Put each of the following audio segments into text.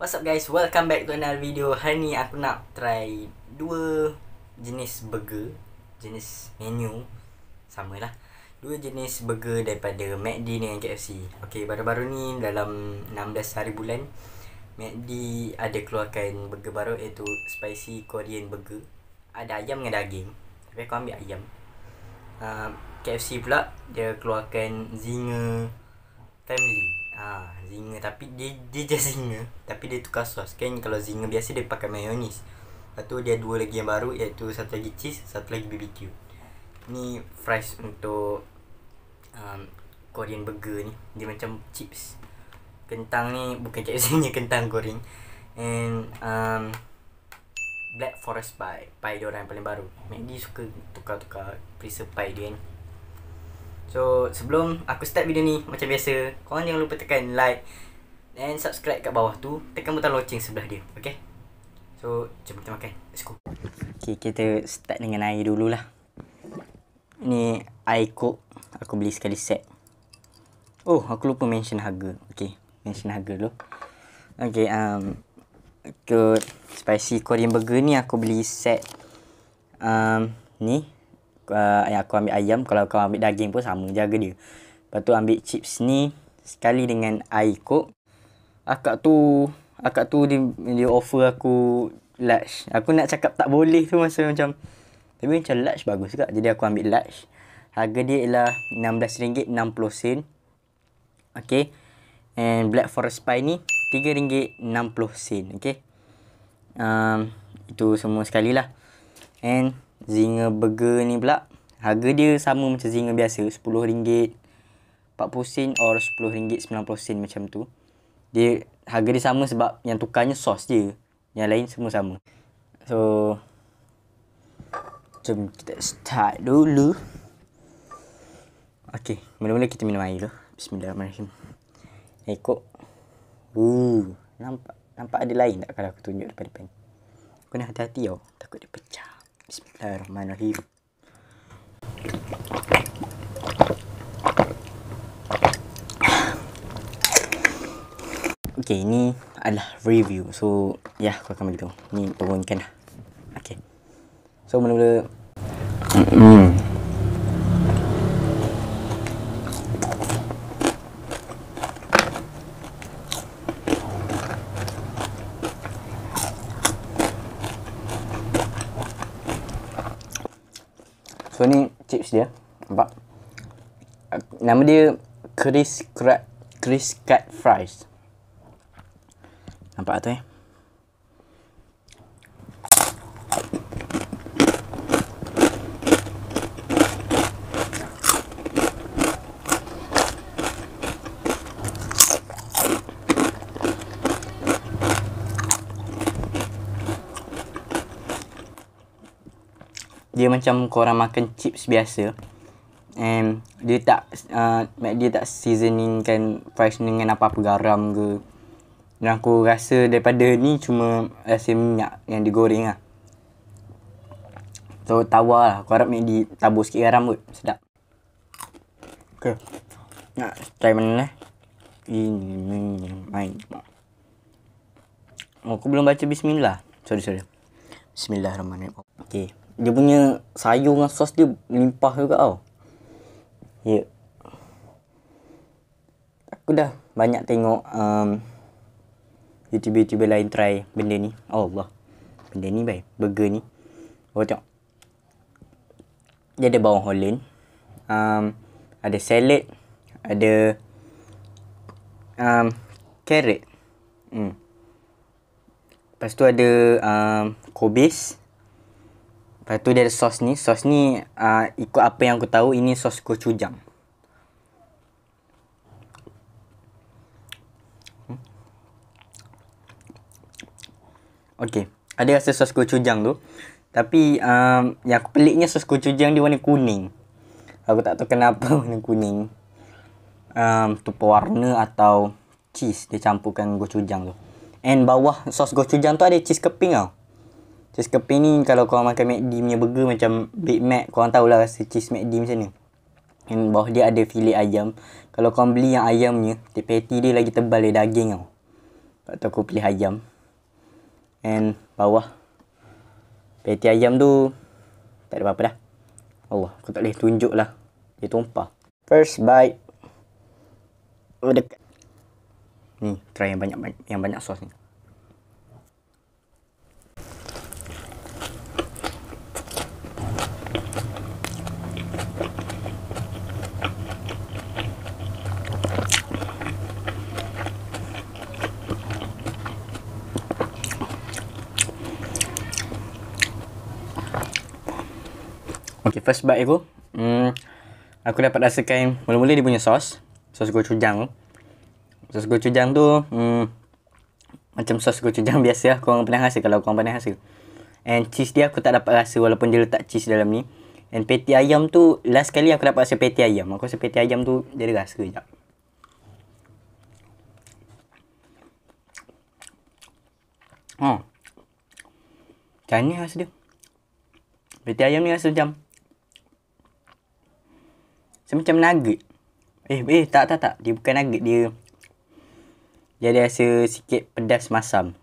What's up guys, welcome back to another video Hari ni aku nak try dua jenis burger Jenis menu Sama lah Dua jenis burger daripada McD dengan KFC Okay, baru-baru ni dalam 16 hari bulan McD ada keluarkan burger baru iaitu spicy Korean burger. Ada ayam dengan daging. Tapi aku ambil ayam. Uh, ah, KFC pula dia keluarkan zinger family. Ah, uh, zinger tapi dia dia je zinger tapi dia tukar sos. Kan kalau zinger biasa dia pakai mayonis. Lepas tu dia dua lagi yang baru iaitu satu lagi cheese, satu lagi BBQ. Ni fries untuk um, Korean burger ni. Dia macam chips kentang ni bukan cek sini kentang goreng and um black forest pie pie dia orang yang paling baru Maggie suka tukar-tukar perisa pie dia kan so sebelum aku start video ni macam biasa korang jangan lupa tekan like dan subscribe kat bawah tu tekan butang loceng sebelah dia ok so jom kita makan let's go ok kita start dengan air dululah ni air coke aku beli sekali set oh aku lupa mention harga Okay mention harga dulu Okay um, Untuk spicy korean burger ni aku beli set um, Ni uh, Aku ambil ayam Kalau kau ambil daging pun sama je dia Lepas tu ambil chips ni Sekali dengan air kok Akak tu Akak tu dia, dia offer aku large Aku nak cakap tak boleh tu masa macam Tapi macam large bagus juga Jadi aku ambil large Harga dia ialah RM16.60 Okay And Black Forest Pie ni RM3.60 Okay um, Itu semua sekali lah And Zinger Burger ni pula Harga dia sama macam Zinger biasa RM10 40 sen or RM10.90 macam tu dia harga dia sama sebab yang tukarnya sos je yang lain semua sama so jom kita start dulu Okay, mula-mula kita minum air dulu bismillahirrahmanirrahim ikut uh, nampak nampak ada lain tak kalau aku tunjuk depan-depan kena hati-hati tau takut dipecah. bismillahirrahmanirrahim Okay, ini adalah review So, ya, yeah, aku akan beritahu Ini turunkan lah Okay So, mula-mula mm -hmm. dia. Nampak? Nama dia Chris Crab Chris Cat Fries. Nampak tu eh? dia macam korang makan chips biasa and dia tak uh, dia tak seasoningkan, kan fries dengan apa-apa garam ke dan aku rasa daripada ni cuma rasa minyak yang digoreng lah so tawa lah aku harap di tabur sikit garam kot sedap ok nak try mana lah ini main oh, aku belum baca bismillah sorry sorry bismillahirrahmanirrahim ok dia punya sayur dengan sos dia melimpah juga tau. Ya. Yeah. Aku dah banyak tengok um, youtube youtuber lain try benda ni. Oh Allah. Benda ni baik. Burger ni. Oh tengok. Dia ada bawang holland. Um, ada salad. Ada um, carrot. Hmm. Lepas tu ada um, kobis. Kobis. Lepas tu dia ada sos ni. Sos ni uh, ikut apa yang aku tahu ini sos gochujang. Hmm. Okay. Ada rasa sos gochujang tu. Tapi um, yang peliknya sos gochujang dia warna kuning. Aku tak tahu kenapa warna kuning. Um, ah, tu pewarna atau cheese dia campurkan gochujang tu. And bawah sos gochujang tu ada cheese keping tau. Cheese kepi ni kalau kau makan McD punya burger macam Big Mac korang tahulah rasa cheese McD macam ni. Yang bawah dia ada filet ayam. Kalau kau beli yang ayamnya, dia patty dia lagi tebal dari daging tau. Tak tahu aku pilih ayam. And bawah. Patty ayam tu, tak ada apa-apa Allah, aku tak boleh tunjuk lah. Dia tumpah. First bite. Oh, dekat. Ni, try yang banyak, yang banyak sos ni. Okay, first bite aku. Hmm, aku dapat rasakan mula-mula dia punya sos. Sos gochujang Sos gochujang tu, hmm, macam sos gochujang biasa lah. Korang pernah rasa kalau korang pernah rasa. And cheese dia aku tak dapat rasa walaupun dia letak cheese dalam ni. And peti ayam tu, last kali aku dapat rasa peti ayam. Aku rasa peti ayam tu dia ada rasa sekejap. Hmm. Macam ni rasa dia. Peti ayam ni rasa macam macam-macam nugget Eh eh tak tak tak Dia bukan nugget dia Dia ada rasa sikit pedas masam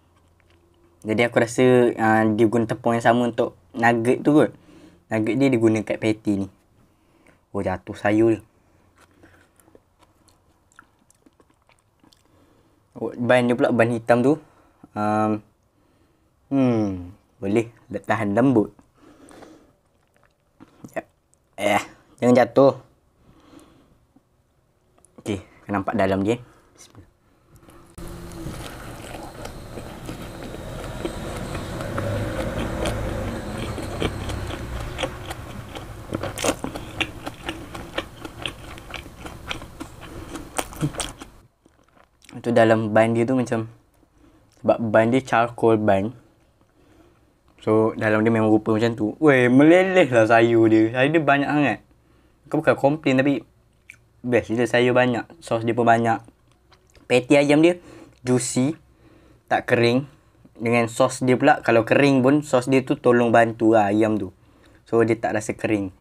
Jadi aku rasa uh, Dia guna tepung yang sama untuk nugget tu kot Nugget dia dia guna kat patty ni Oh jatuh sayur Oh Ban dia pula ban hitam tu um, Hmm Boleh Tahan lembut Ya. Eh, jangan jatuh. Kau nampak dalam dia. Itu dalam ban dia tu macam sebab ban dia charcoal ban. So dalam dia memang rupa macam tu. Weh, meleleh lah sayur dia. Sayur dia banyak sangat. Kau bukan komplain tapi best gila saya banyak sos dia pun banyak patty ayam dia juicy tak kering dengan sos dia pula kalau kering pun sos dia tu tolong bantu lah ayam tu so dia tak rasa kering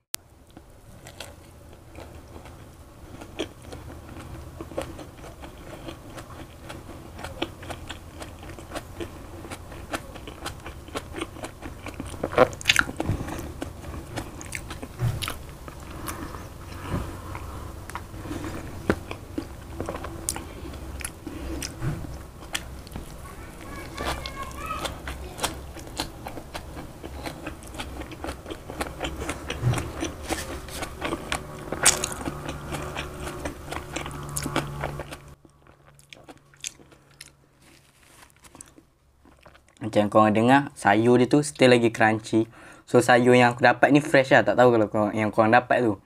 macam yang korang dengar Sayur dia tu still lagi crunchy So sayur yang aku dapat ni fresh lah Tak tahu kalau korang, yang korang dapat tu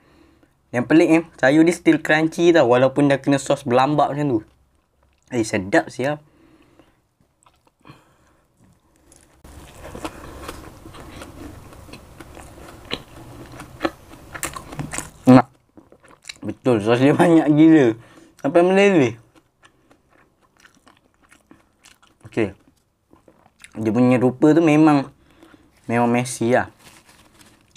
Yang pelik ni eh, Sayur dia still crunchy tau Walaupun dah kena sos berlambak macam tu Eh sedap siap Nak. Betul sos dia banyak gila Sampai meleleh Okay dia punya rupa tu memang memang Messi lah.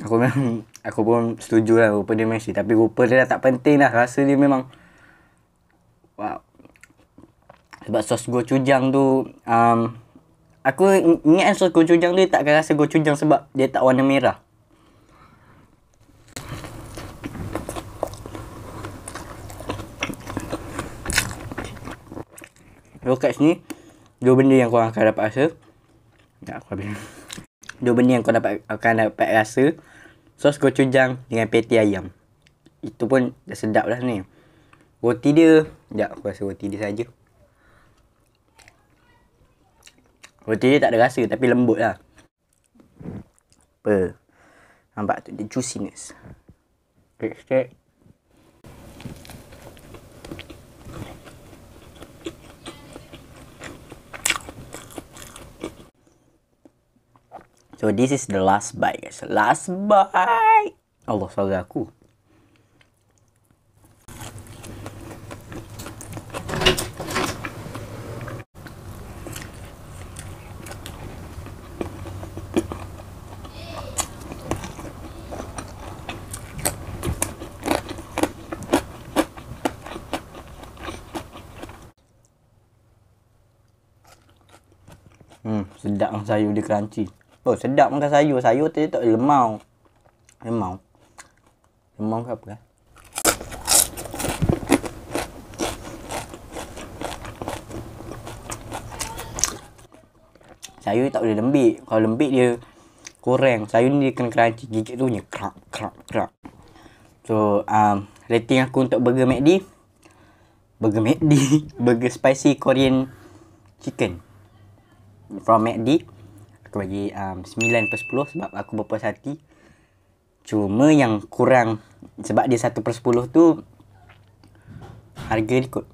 Aku memang aku pun setuju lah rupa dia Messi tapi rupa dia dah tak penting lah rasa dia memang wow. Sebab sos gochujang tu um, aku ingat kan sos gochujang tu dia tak akan rasa gochujang sebab dia tak warna merah. Lokat sini Dua benda yang korang akan dapat rasa aku habis. Dua benda yang kau dapat akan dapat rasa sos gochujang dengan peti ayam. Itu pun dah sedap dah ni. Roti dia, jap aku rasa roti dia saja. Roti dia tak ada rasa tapi lembut lah. Apa? Nampak tu dia juiciness. Sikit-sikit. So this is the last bite guys. Last bite. Allah saudaraku. aku. Hmm, sedap sayur dia crunchy. Oh, sedap makan sayur. Sayur tadi tak lemau. Lemau. Lemau ke apa? Eh? Sayur tak boleh lembik. Kalau lembik dia kurang. Sayur ni dia kena crunchy. Gigit tu punya krak, krak, krak. So, um, rating aku untuk burger McD. Burger McD. burger spicy Korean chicken. From McD aku bagi um, 9 per 10 sebab aku berpuas hati. Cuma yang kurang sebab dia 1 per 10 tu harga dia kot.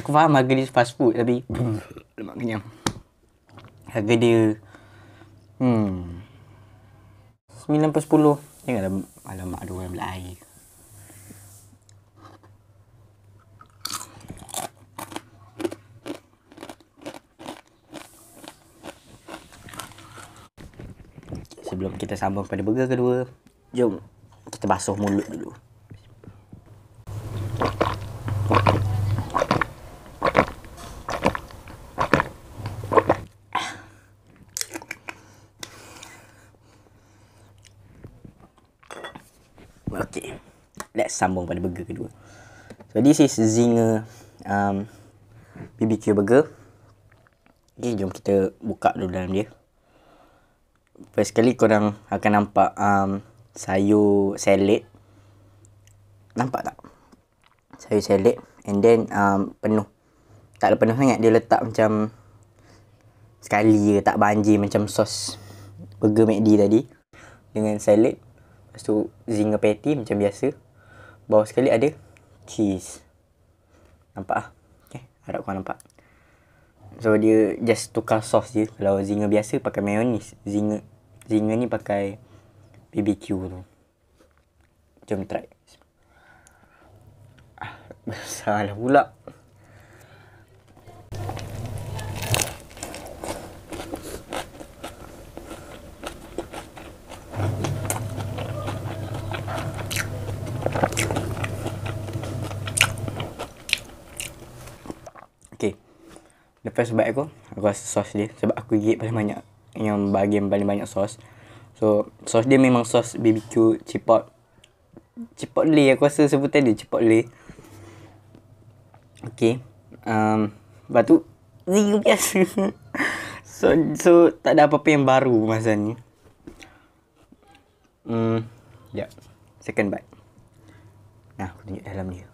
Aku faham harga dia fast food tapi lemak kenyang. Harga dia hmm 9 per 10. Ya kan alamak ada orang belai. air. sebelum kita sambung pada burger kedua Jom kita basuh mulut dulu Okay Let's sambung pada burger kedua So this is Zinger um, BBQ Burger Okay jom kita buka dulu dalam dia First sekali korang akan nampak um, sayur salad. Nampak tak? Sayur salad and then um, penuh. Tak ada penuh sangat. Dia letak macam sekali je. Tak banjir macam sos burger McD tadi. Dengan salad. Lepas tu zinger patty macam biasa. Bawah sekali ada cheese. Nampak lah. Okay. Harap korang nampak. So dia just tukar sos je. Kalau zinger biasa pakai mayonis. Zinger Zinger ni pakai BBQ tu. Jom try. Ah, salah pula. Okay. Lepas sebab aku, aku rasa sos dia. Sebab aku gigit paling banyak yang bagi yang paling banyak sos. So, sos dia memang sos BBQ cipot. Cipot li aku rasa sebut tadi cipot li. Okay. Um, lepas tu, zing biasa. so, so, tak ada apa-apa yang baru masa ni. Hmm, ya. Yeah. Second bite. Nah, aku tunjuk dalam dia.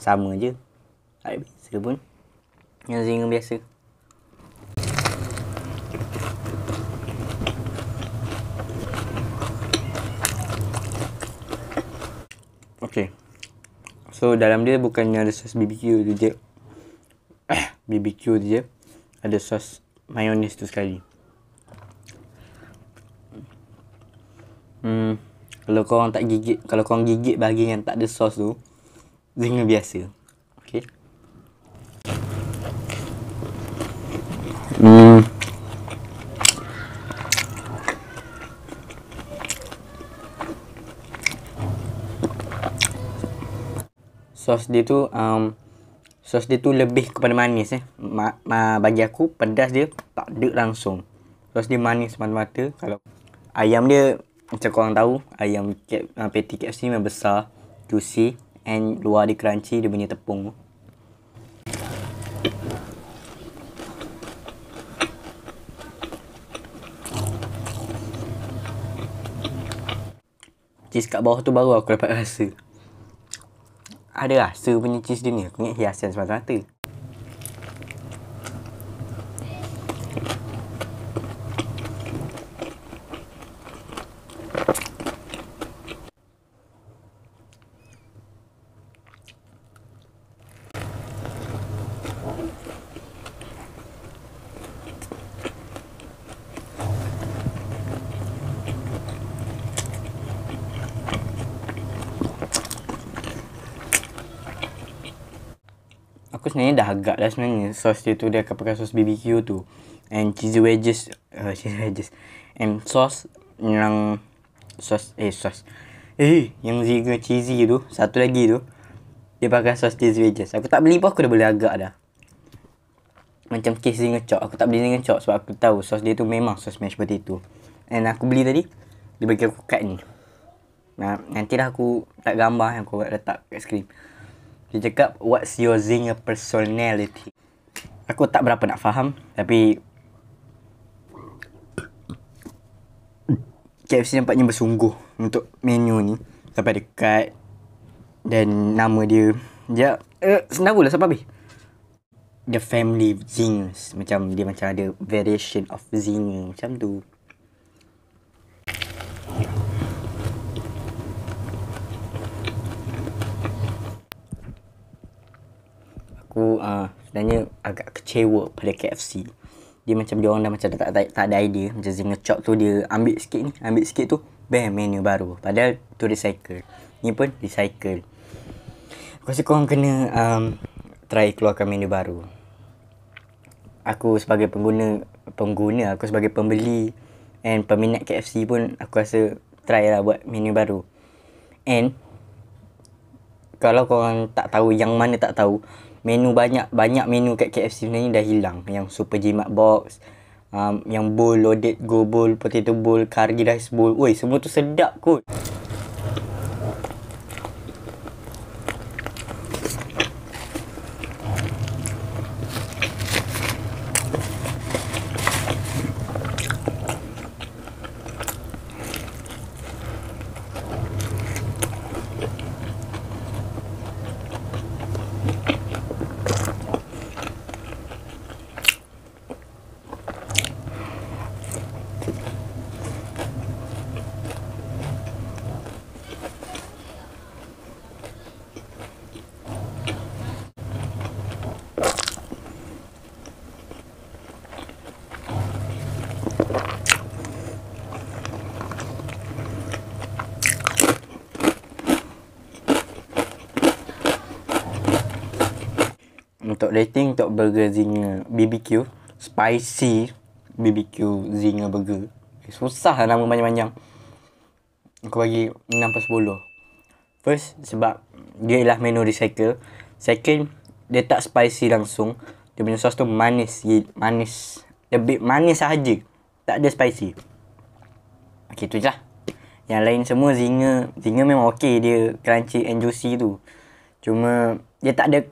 Sama je. Tak ada pun. Yang zing biasa. Okay. So dalam dia bukannya ada sos BBQ tu je. Eh, BBQ tu je. Ada sos mayonis tu sekali. Hmm. Kalau korang tak gigit, kalau korang gigit bahagian yang tak ada sos tu, zinga biasa. sos dia tu um, sos dia tu lebih kepada manis eh. Ma, ma, bagi aku pedas dia tak ada langsung. Sos dia manis semata-mata. Kalau ayam dia macam korang tahu ayam ke, uh, patty KFC memang besar, juicy and luar dia crunchy dia punya tepung. Cheese kat bawah tu baru aku dapat rasa adalah Sir punya cheese dia ni Aku ingat hiasan semata-mata sebenarnya dah agak dah sebenarnya sos dia tu dia akan pakai sos BBQ tu and cheese wedges uh, cheese wedges and sos yang sos eh sos eh yang ziga cheesy tu satu lagi tu dia pakai sos cheese wedges aku tak beli pun aku dah boleh agak dah macam kes dengan cok aku tak beli dengan cok sebab aku tahu sos dia tu memang sos seperti potato and aku beli tadi dia bagi aku kat ni nah, nanti dah aku tak gambar yang aku letak kat skrin dia cakap what's your zinger personality. Aku tak berapa nak faham tapi KFC nampaknya bersungguh untuk menu ni sampai dekat dan nama dia dia eh senang lah sebab the family zings macam dia macam ada variation of zing macam tu aku uh, sebenarnya agak kecewa pada KFC. Dia macam dia orang dah macam dah tak, tak, tak ada idea. Macam Zinger Chop tu dia ambil sikit ni. Ambil sikit tu. Bam, menu baru. Padahal tu recycle. Ni pun recycle. Aku rasa korang kena um, try keluarkan menu baru. Aku sebagai pengguna, pengguna aku sebagai pembeli and peminat KFC pun aku rasa try lah buat menu baru. And kalau korang tak tahu yang mana tak tahu menu banyak banyak menu kat KFC ni dah hilang yang super jimat box um, yang bowl loaded go bowl potato bowl kari rice bowl woi semua tu sedap kot rating untuk burger zinger BBQ spicy BBQ zinger burger eh, susah lah nama panjang-panjang aku bagi 6 per 10 first sebab dia ialah menu recycle second dia tak spicy langsung dia punya sos tu manis manis lebih manis sahaja tak ada spicy Okay, tu je lah. Yang lain semua zinger. Zinger memang okay dia crunchy and juicy tu. Cuma dia tak ada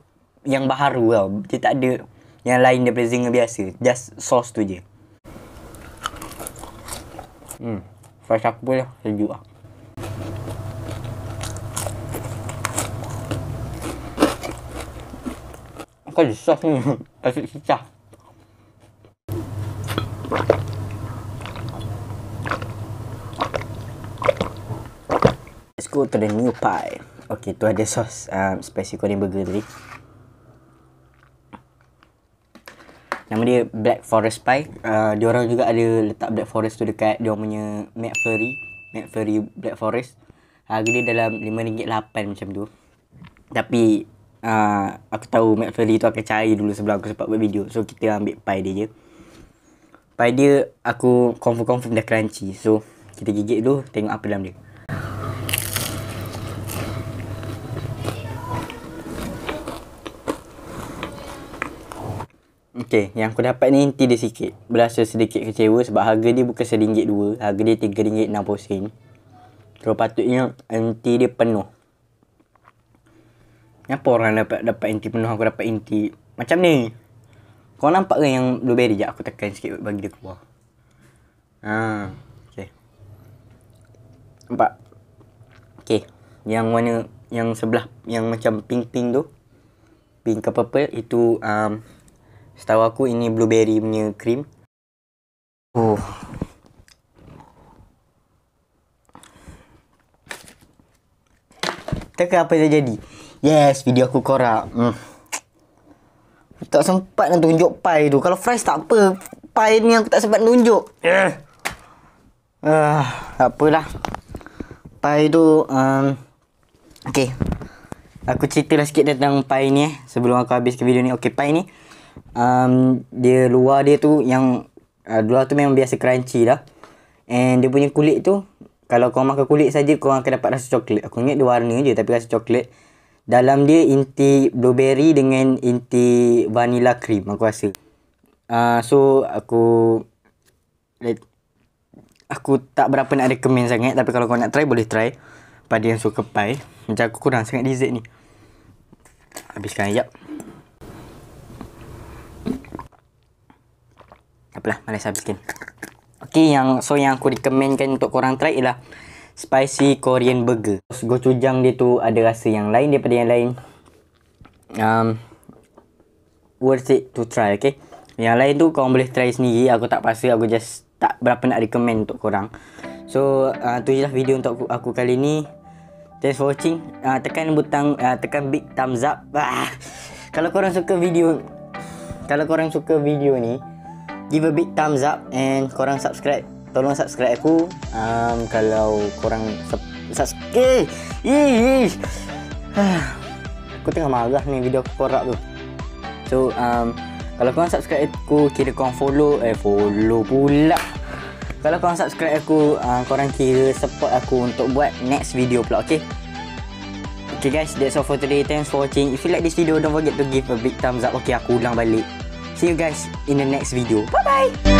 yang baharu tau. Dia tak ada yang lain daripada zinger biasa. Just sauce tu je. Hmm. Fresh aku pun sejuk lah. Kau ada sauce ni. Asyik pecah. Let's go to the new pie. Okay, tu ada sauce um, spicy corn burger tadi. Nama dia Black Forest Pie. Uh, dia orang juga ada letak Black Forest tu dekat dia punya Mac Mac McFlurry Black Forest. Harga dia dalam RM5.8 macam tu. Tapi uh, aku tahu Mac McFlurry tu akan cari dulu sebelum aku sempat buat video. So kita ambil pie dia je. Pie dia aku confirm-confirm dah crunchy. So kita gigit dulu tengok apa dalam dia. Okey, yang aku dapat ni inti dia sikit. Berasa sedikit kecewa sebab harga dia bukan RM1.2. Harga dia RM3.60. So, patutnya inti dia penuh. Kenapa orang dapat dapat inti penuh, aku dapat inti macam ni? Kau nampak ke yang blueberry je? Aku tekan sikit bagi dia keluar. Ha, Okey, Nampak? Okay. Yang warna, yang sebelah, yang macam pink-pink tu. Pink ke purple, itu um, Setahu aku ini blueberry punya cream. Oh. Teka apa yang jadi? Yes, video aku korak. Hmm. Tak sempat nak tunjuk pie tu. Kalau fresh tak apa. Pie ni aku tak sempat tunjuk. Eh. Uh, tak apalah. Pie tu... Um, okay. Aku ceritalah sikit tentang pie ni eh. Sebelum aku habiskan video ni. Okay, pie ni um, dia luar dia tu yang uh, luar tu memang biasa crunchy lah and dia punya kulit tu kalau kau makan kulit saja kau akan dapat rasa coklat aku ingat dia warna je tapi rasa coklat dalam dia inti blueberry dengan inti vanilla cream aku rasa uh, so aku aku tak berapa nak recommend sangat tapi kalau kau nak try boleh try pada yang suka pie macam aku kurang sangat dessert ni habiskan yap apalah malas saya bikin ok yang so yang aku recommendkan untuk korang try ialah spicy korean burger so, gochujang dia tu ada rasa yang lain daripada yang lain um, worth it to try ok yang lain tu korang boleh try sendiri aku tak pasal aku just tak berapa nak rekomen untuk korang so uh, tu je lah video untuk aku, aku kali ni thanks for watching uh, tekan butang uh, tekan big thumbs up ah. kalau korang suka video kalau korang suka video ni give a big thumbs up and korang subscribe tolong subscribe aku um, kalau korang sub subscribe eh, ish aku tengah marah ni video aku korak tu so um, kalau korang subscribe aku kira korang follow eh follow pula kalau korang subscribe aku uh, korang kira support aku untuk buat next video pula okay Okay guys, that's all for today. Thanks for watching. If you like this video, don't forget to give a big thumbs up. Okay, aku ulang balik. See you guys in the next video. Bye-bye!